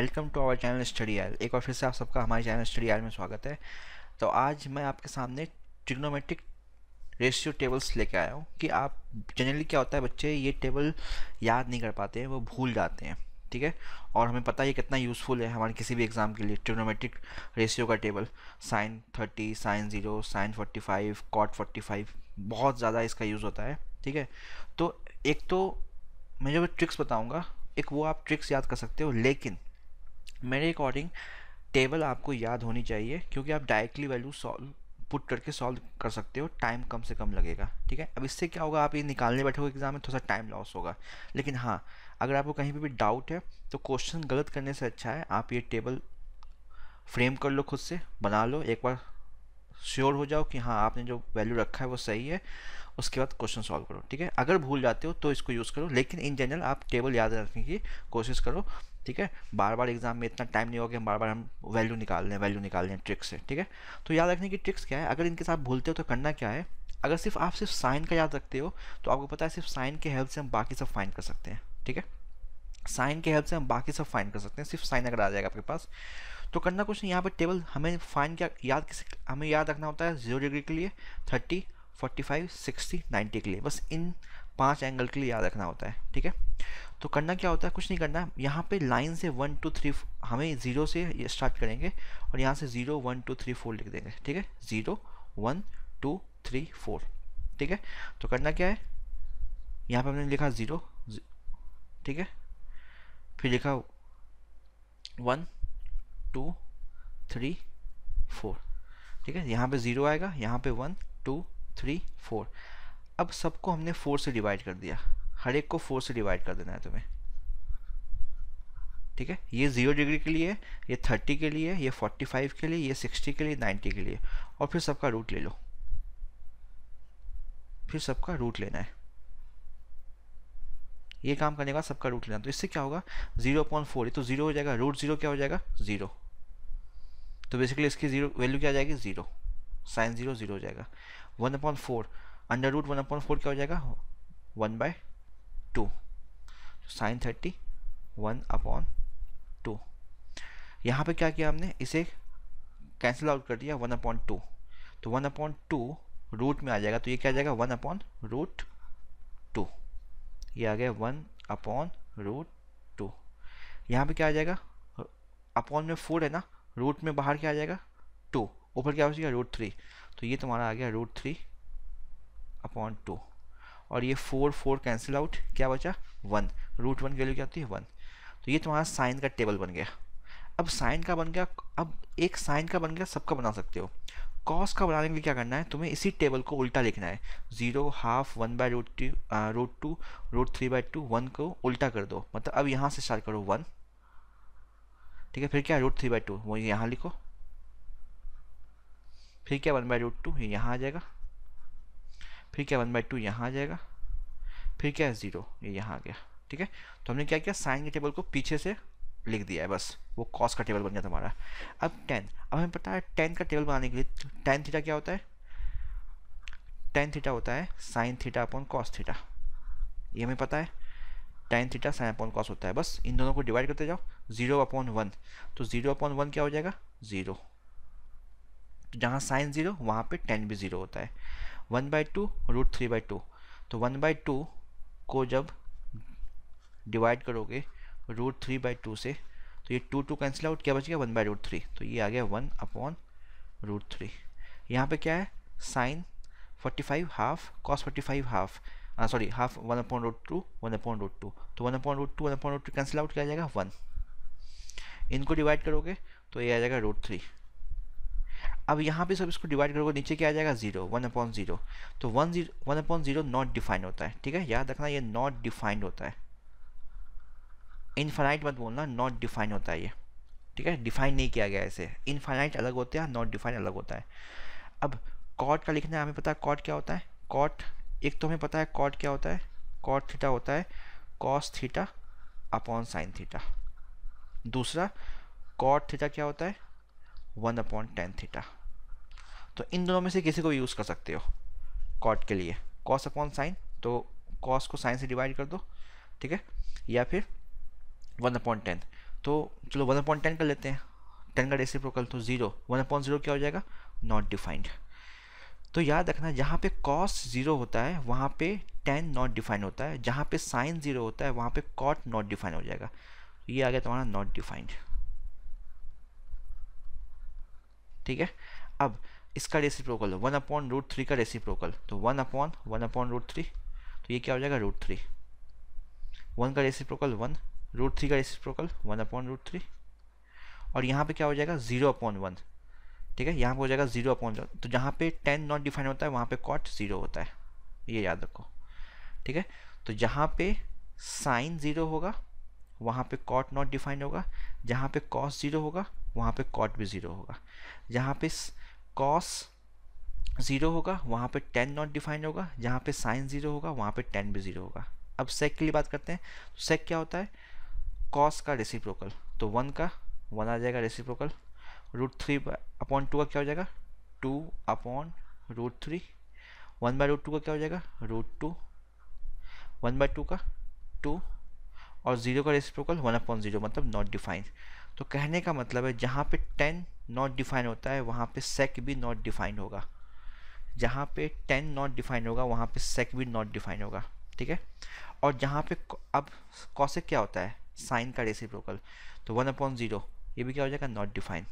welcome to our channel study oil एक बार फिर से आप सबका हमारे चैनल स्टडी आयल में स्वागत है तो आज मैं आपके सामने ट्रिग्नोमेट्रिक रेशियो टेबल्स लेके आया हूँ कि आप जनरली क्या होता है बच्चे ये टेबल याद नहीं कर पाते हैं वो भूल जाते हैं ठीक है और हमें पता है कितना यूज़फुल है हमारे किसी भी एग्ज़ाम के लिए ट्रिग्नोमेट्रिक रेशियो का table sine thirty sine zero sine forty five cot forty five बहुत ज़्यादा इसका यूज़ होता है ठीक है तो एक तो मैं जो ट्रिक्स बताऊँगा एक वो आप ट्रिक्स याद कर सकते हो लेकिन मेरे अकॉर्डिंग टेबल आपको याद होनी चाहिए क्योंकि आप डायरेक्टली वैल्यू सॉल्व पुट करके सॉल्व कर सकते हो टाइम कम से कम लगेगा ठीक है अब इससे क्या होगा आप ये निकालने बैठोगे एग्जाम में थोड़ा सा टाइम लॉस होगा लेकिन हाँ अगर आपको कहीं पर भी डाउट है तो क्वेश्चन गलत करने से अच्छा है आप ये टेबल फ्रेम कर लो खुद से बना लो एक बार श्योर हो जाओ कि हाँ आपने जो वैल्यू रखा है वो सही है उसके बाद क्वेश्चन सॉल्व करो ठीक है अगर भूल जाते हो तो इसको यूज़ करो लेकिन इन जनरल आप टेबल याद रखने की कोशिश करो ठीक है बार बार एग्जाम में इतना टाइम नहीं होगा कि हम बार बार हम वैल्यू निकाल लें वैल्यू निकाल लें ट्रिक्स से ठीक है तो याद रखने की ट्रिक्स क्या है अगर इनके साथ भूलते हो तो करना क्या है अगर सिर्फ आप सिर्फ साइन का याद रखते हो तो आपको पता है सिर्फ साइन के हेल्प से हम बाकी सब फाइन कर सकते हैं ठीक है साइन के हेल्प से हम बाकी सब फाइन कर सकते हैं सिर्फ साइन अगर आ जाएगा आपके पास तो करना कुछ नहीं यहाँ पर टेबल हमें फाइन क्या याद किसी हमें याद रखना होता है जीरो डिग्री के लिए thirty forty five sixty ninety के लिए बस इन पांच एंगल के लिए याद रखना होता है ठीक है तो करना क्या होता है कुछ नहीं करना यहाँ पे लाइन से वन टू थ्री हमें ज़ीरो से स्टार्ट करेंगे और यहाँ से zero one two three four लिख देंगे ठीक है zero one two three four ठीक है तो करना क्या है यहाँ पे हमने लिखा ज़ीरो ठीक है फिर लिखा वन टू थ्री फोर ठीक है यहाँ पे ज़ीरो आएगा यहाँ पे वन टू थ्री फोर अब सबको हमने फोर से डिवाइड कर दिया हर एक को फोर से डिवाइड कर देना है तुम्हें ठीक है ये ज़ीरो डिग्री के लिए ये थर्टी के लिए ये फोर्टी फाइव के लिए ये सिक्सटी के लिए नाइन्टी के लिए और फिर सबका रूट ले लो फिर सबका रूट लेना है ये काम करने का सबका रूट लेना तो इससे क्या होगा जीरो पॉइंट फोर ये तो जीरो हो जाएगा रूट जीरो क्या हो जाएगा जीरो तो बेसिकली इसकी जीरो वैल्यू क्या आ जाएगी जीरो साइन जीरो जीरो हो जाएगा one upon four under root one upon four क्या हो जाएगा one by two sine thirty one upon two यहाँ पे क्या किया हमने इसे कैंसिल आउट कर दिया वन अपॉन टू तो वन अपॉन टू रूट में आ जाएगा तो ये क्या आ जाएगा वन अपॉन रूट टू ये आ गया वन अपॉन रूट टू यहाँ पे क्या आ जाएगा अपॉन में फोर है ना रूट में बाहर क्या आ जाएगा टू ऊपर क्या हो जाएगा रूट थ्री तो ये तुम्हारा आ गया रूट थ्री अपॉन टू और ये फोर फोर कैंसिल आउट क्या बचा वन रूट वन की वैल्यू क्या होती है वन तो ये तुम्हारा साइन का टेबल बन गया अब साइन का बन गया अब एक साइन का बन गया सबका बना सकते हो कॉस का बनाने के लिए क्या करना है तुम्हें इसी टेबल को उल्टा लिखना है zero half one by root two root two root three by two one को उल्टा कर दो मतलब अब यहाँ से स्टार्ट करो वन ठीक है फिर क्या रूट थ्री बाय टू वो यहाँ लिखो फिर क्या वन बाय रूट टू यहाँ आ जाएगा फिर क्या वन बाई टू यहाँ आ जाएगा फिर क्या है ज़ीरो ये यहाँ आ गया ठीक है तो हमने क्या किया साइन के टेबल को पीछे से लिख दिया है बस वो कॉस का टेबल बन गया हमारा अब टेन अब हमें पता है टेन का टेबल बनाने के लिए टेन थीटा क्या होता है टेन थीटा होता है sine theta upon cos theta ये हमें पता है tan theta sine upon cos होता है बस इन दोनों को डिवाइड करते जाओ जीरो अपॉन वन तो जीरो अपॉन वन क्या हो जाएगा ज़ीरो तो जहाँ साइन ज़ीरो वहाँ पे टेन भी ज़ीरो होता है one by two root three by two तो वन बाई टू को जब डिवाइड करोगे रूट थ्री बाई टू से तो ये टू टू कैंसिल आउट क्या बच गया वन बाई रूट थ्री तो ये आ गया वन अपॉन रूट थ्री यहाँ पर क्या है sine forty five half cos forty five half sorry half one upon root two one upon root two तो one upon root two one upon root two cancel out किया जाएगा one इनको divide करोगे तो ये आ जाएगा रूट थ्री अब यहाँ पे सब इसको डिवाइड करोगे नीचे क्या आ जाएगा जीरो वन अपॉन जीरो तो one zero one upon zero not defined होता है ठीक है याद रखना ये नॉट डिफाइंड होता है इनफाइनाइट मत बोलना नॉट डिफाइंड होता है ये ठीक है डिफाइन नहीं किया गया इसे इनफाइनाइट अलग होते हैं नॉट डिफाइन अलग होता है अब कॉट का लिखना है हमें पता है कॉट क्या होता है कॉट एक तो हमें पता है कॉट क्या होता है कॉट थीटा होता है cos theta upon sine theta दूसरा कॉट थीटा क्या होता है वन अपॉन टेन थीटा तो इन दोनों में से किसी को भी यूज़ कर सकते हो कॉट के लिए कॉस अपॉन साइन तो कॉस को साइन से डिवाइड कर दो ठीक है या फिर वन अपॉइंट टेन तो चलो वन अपॉइंट टेन कर लेते हैं टेन का प्रोकल तो ज़ीरो वन अपॉइंट ज़ीरो क्या हो जाएगा नॉट डिफाइंड तो याद रखना जहाँ पे कॉस ज़ीरो होता है वहाँ पे टेन नॉट डिफाइंड होता है जहाँ पे साइन ज़ीरो होता है वहाँ पे कॉट नॉट डिफाइंड हो जाएगा ये आ गया तुम्हारा नॉट डिफाइंड ठीक है अब इसका reciprocal one upon root three का रेसिप्रोकल तो one upon one upon root three तो ये क्या हो जाएगा रूट थ्री वन का रेसिप्रोकल वन रूट थ्री का reciprocal one upon root three और यहाँ पे क्या हो जाएगा जीरो अपॉन वन ठीक है यहाँ पे हो जाएगा जीरो अपॉन तो जहाँ पे टेन नॉट डिफाइन होता है वहाँ पे कॉट जीरो होता है ये याद रखो ठीक है तो जहाँ पे साइन ज़ीरो होगा वहाँ पे कॉट नॉट डिफाइंड होगा जहाँ पे कॉस ज़ीरो होगा वहाँ पे कॉट भी ज़ीरो होगा जहाँ पे स... कॉस ज़ीरो होगा वहाँ पे टेन नॉट डिफाइंड होगा जहाँ पे साइन ज़ीरो होगा वहाँ पे टेन भी ज़ीरो होगा अब सेक के लिए बात करते हैं तो सेक क्या होता है कॉस का रेसिप्रोकल तो वन का वन आ जाएगा reciprocal root three upon two का क्या हो जाएगा two upon root three one by root two का क्या हो जाएगा root two one by two का टू और ज़ीरो का रेसिप्रोकल वन अपॉन ज़ीरो मतलब नॉट डिफाइंड तो कहने का मतलब है जहाँ पे टेन नॉट डिफाइन होता है वहाँ पे सेक भी नॉट डिफाइन होगा जहाँ पे टेन नॉट डिफाइन होगा वहाँ पे सेक भी नॉट डिफाइन होगा ठीक है और जहाँ पे अब कॉसेक क्या होता है साइन का रेसिप्रोकल तो वन अपॉन ज़ीरो ये भी क्या हो जाएगा नॉट डिफाइन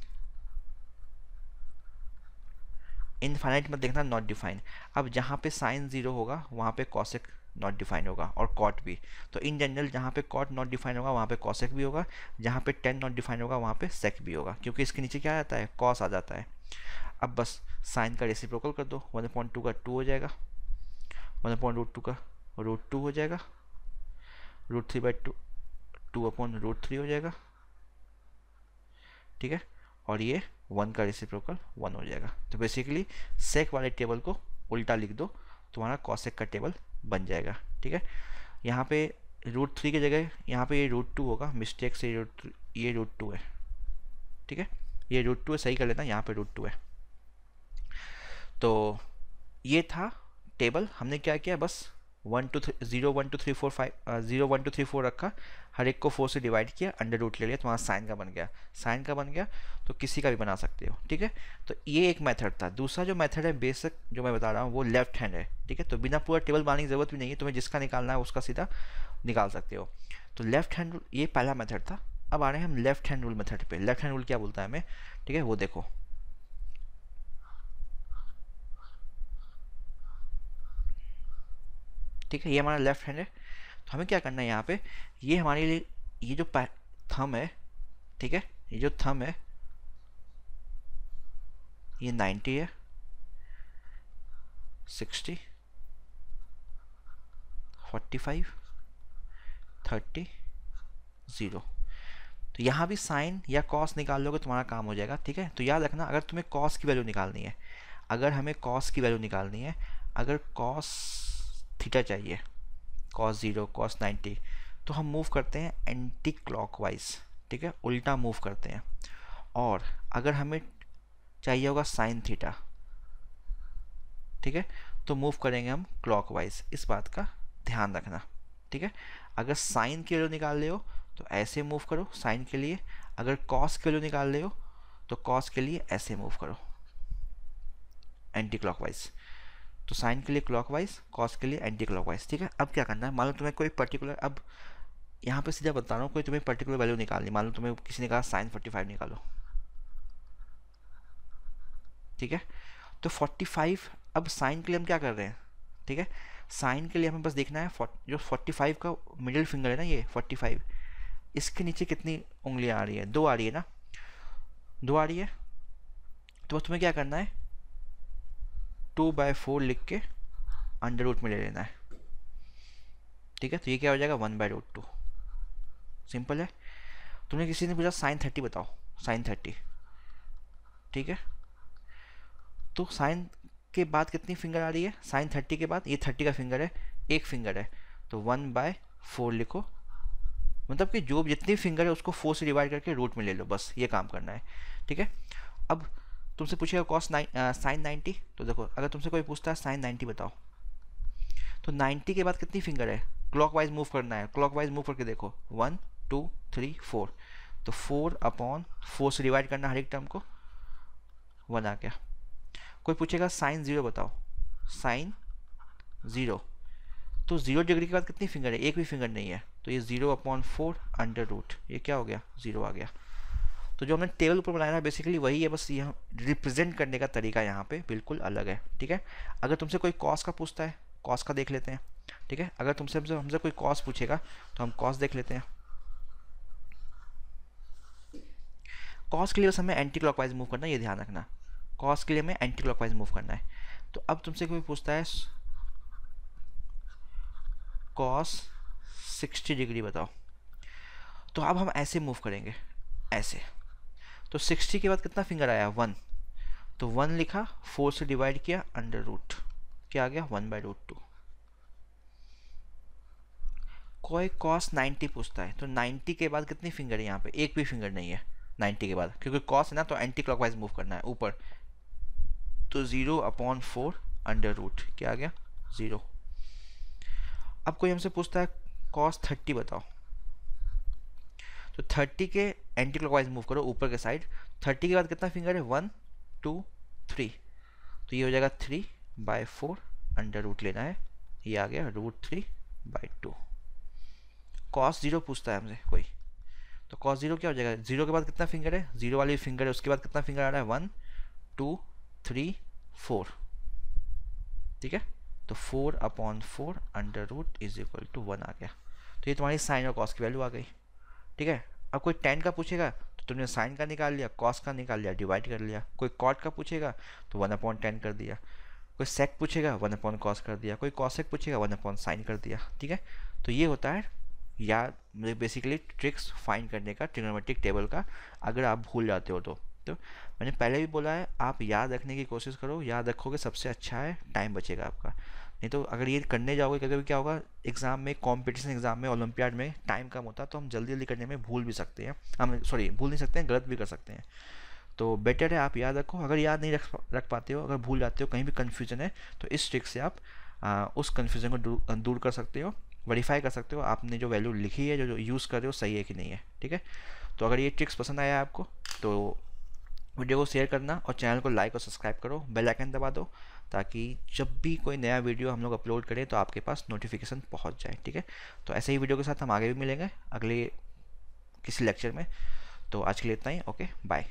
इनफाइनाइट में देखना नॉट डिफाइन अब जहाँ पे साइन ज़ीरो होगा वहाँ पे कॉसेक नॉट डिफाइन होगा और कॉट भी तो इन जनरल जहाँ पे कॉट नॉट डिफाइन होगा वहाँ पे कॉसेक भी होगा जहाँ पे टेन नॉट डिफाइन होगा वहाँ पे सेक भी होगा क्योंकि इसके नीचे क्या आता है कॉस आ जाता है अब बस साइन का रेसिप्रोकल कर दो वन पॉइंट टू का टू हो जाएगा वन पॉइंट रूट टू का रूट टू हो जाएगा root three by two two upon root three हो जाएगा ठीक है और ये वन का रेसिप्रोकल वन हो जाएगा तो बेसिकली सेक वाले टेबल को उल्टा लिख दो तुम्हारा कॉसेक का टेबल बन जाएगा ठीक है यहाँ पे रूट थ्री की जगह यहाँ पे ये रूट टू होगा मिस्टेक से रूट ये रूट टू है ठीक है ये रूट टू है सही कर लेना यहाँ पे रूट टू है तो ये था टेबल हमने क्या किया बस one two three zero one two three four five zero one two three four रखा हर एक को फोर से डिवाइड किया अंडर रूट ले लिया तो वहाँ साइन का बन गया साइन का बन गया तो किसी का भी बना सकते हो ठीक है तो ये एक मेथड था दूसरा जो मेथड है बेसिक जो मैं बता रहा हूँ वो लेफ्ट हैंड है ठीक है तो बिना पूरा टेबल बनाने की ज़रूरत भी नहीं है तुम्हें जिसका निकालना है उसका सीधा निकाल सकते हो तो लेफ्ट हैंड रूल ये पहला मेथड था अब आ रहे हैं हम लेफ्ट हैंड रूल मेथड पे लेफ्ट हैंड रूल क्या बोलता है हमें ठीक है वो देखो ठीक है ये हमारा लेफ्ट हैंड है तो हमें क्या करना है यहाँ पे ये हमारे लिए ये जो थम है ठीक है ये जो थम है ये 90 है 60 फाइव थर्टी ज़ीरो तो यहाँ भी साइन या कॉस निकाल लोगे तो तुम्हारा काम हो जाएगा ठीक है तो याद रखना अगर तुम्हें कॉस की वैल्यू निकालनी है अगर हमें कॉस की वैल्यू निकालनी है अगर कॉस थीटा चाहिए कॉस ज़ीरो कॉस नाइन्टी तो हम मूव करते हैं एंटी क्लॉक ठीक है उल्टा मूव करते हैं और अगर हमें चाहिए होगा साइन थीटा ठीक है तो मूव करेंगे हम क्लॉक इस बात का ध्यान रखना ठीक है अगर साइन के लिए निकाल रहे हो तो ऐसे मूव करो साइन के लिए अगर कॉस के लिए निकाल रहे हो तो कॉस के लिए ऐसे मूव करो एंटी क्लॉक तो साइन के लिए क्लॉकवाइज कॉस के लिए एंटी क्लॉकवाइज ठीक है अब क्या करना है मान लो तुम्हें कोई पर्टिकुलर अब यहाँ पे सीधा बता रहा हूँ कोई तुम्हें पर्टिकुलर वैल्यू निकालनी मान लो तुम्हें किसी ने कहा साइन फोर्टी फाइव निकालो ठीक है तो फोर्टी फाइव अब साइन के लिए हम क्या कर रहे हैं ठीक है साइन के लिए हमें बस देखना है जो फोर्टी फाइव का मिडिल फिंगर है ना ये फोर्टी फाइव इसके नीचे कितनी उंगलियाँ आ रही है दो आ रही है ना दो आ रही है तो बस तुम्हें क्या करना है टू बाय फोर लिख के अंडर रूट में ले लेना है ठीक है तो ये क्या हो जाएगा one by root two simple है तुमने किसी ने पूछा साइन थर्टी बताओ साइन थर्टी ठीक है तो साइन के बाद कितनी फिंगर आ रही है साइन थर्टी के बाद ये थर्टी का फिंगर है एक फिंगर है तो वन बाय फोर लिखो मतलब कि जो जितनी फिंगर है उसको फोर से डिवाइड करके रूट में ले लो बस ये काम करना है ठीक है अब तुमसे पूछेगा कॉस नाइन साइन नाइन्टी तो देखो अगर तुमसे कोई पूछता है साइन नाइन्टी बताओ तो नाइन्टी के बाद कितनी फिंगर है क्लॉक वाइज मूव करना है क्लॉक वाइज मूव करके देखो वन टू थ्री फोर तो फोर अपॉन फोर से डिवाइड करना हर एक टर्म को वन आ गया कोई पूछेगा साइन ज़ीरो बताओ साइन ज़ीरो तो ज़ीरो डिग्री के बाद कितनी फिंगर है एक भी फिंगर नहीं है तो ये zero upon four under root ये क्या हो गया ज़ीरो आ गया तो जो हमने टेबल ऊपर बनाया है बेसिकली वही है बस यहाँ रिप्रेजेंट करने का तरीका यहाँ पे बिल्कुल अलग है ठीक है अगर तुमसे कोई कॉस का पूछता है कॉस्ट का देख लेते हैं ठीक है अगर तुमसे हमसे हमसे कोई कॉस पूछेगा तो हम कॉस देख लेते हैं कॉस्ट के लिए बस हमें एंटी क्लॉकवाइज मूव करना है ये ध्यान रखना कॉस के लिए हमें एंटी क्लॉकवाइज मूव करना है तो अब तुमसे कोई पूछता है कॉस सिक्सटी डिग्री बताओ तो अब हम ऐसे मूव करेंगे ऐसे तो 60 के बाद कितना फिंगर आया वन तो वन लिखा फोर से डिवाइड किया अंडर रूट क्या आ गया वन बाई रूट टू कोई कॉस 90 पूछता है तो 90 के बाद कितनी फिंगर है यहाँ पे एक भी फिंगर नहीं है 90 के बाद क्योंकि कॉस है ना तो एंटी क्लॉकवाइज मूव करना है ऊपर तो zero upon four under root क्या आ गया ज़ीरो अब कोई हमसे पूछता है कॉस थर्टी बताओ तो थर्टी के एंटी क्लॉकवाइज मूव करो ऊपर के साइड थर्टी के बाद कितना फिंगर है वन टू थ्री तो ये हो जाएगा three by four under root लेना है ये आ गया root three by two cos zero पूछता है हमसे कोई तो कॉस ज़ीरो क्या हो जाएगा ज़ीरो के बाद कितना फिंगर है ज़ीरो वाली फिंगर है उसके बाद कितना फिंगर आ रहा है वन टू थ्री फोर ठीक है तो four upon four under root is equal to one आ गया तो ये तुम्हारी साइन और कॉस की वैल्यू आ गई ठीक है अब कोई टेन का पूछेगा तो तुमने साइन का निकाल लिया कॉस का निकाल लिया डिवाइड कर लिया कोई कॉट का पूछेगा तो वन अपॉइंट टेन कर दिया कोई सेक पूछेगा वन अपॉन कॉस कर दिया कोई कॉसेक पूछेगा वन अपॉन साइन कर दिया ठीक है तो ये होता है या बेसिकली ट्रिक्स फाइन करने का ट्रिग्नोमेट्रिक टेबल का अगर आप भूल जाते हो तो तो मैंने पहले भी बोला है आप याद रखने की कोशिश करो याद रखोगे सबसे अच्छा है टाइम बचेगा आपका नहीं तो अगर ये करने जाओगे कभी क्या होगा एग्ज़ाम में कॉम्पिटिशन एग्ज़ाम में ओलंपियाड में टाइम कम होता है तो हम जल्दी जल्दी करने में भूल भी सकते हैं हम सॉरी भूल नहीं सकते हैं गलत भी कर सकते हैं तो बेटर है आप याद रखो अगर याद नहीं रख रख पाते हो अगर भूल जाते हो कहीं भी कन्फ्यूजन है तो इस ट्रिक से आप आ, उस कन्फ्यूजन को दूर कर सकते हो वेरीफाई कर सकते हो आपने जो वैल्यू लिखी है जो, जो यूज़ कर रहे हो सही है कि नहीं है ठीक है तो अगर ये ट्रिक्स पसंद आया आपको तो वीडियो को शेयर करना और चैनल को लाइक और सब्सक्राइब करो बेल आइकन दबा दो ताकि जब भी कोई नया वीडियो हम लोग अपलोड करें तो आपके पास नोटिफिकेशन पहुंच जाए ठीक है तो ऐसे ही वीडियो के साथ हम आगे भी मिलेंगे अगले किसी लेक्चर में तो आज के लिए इतना ही ओके बाय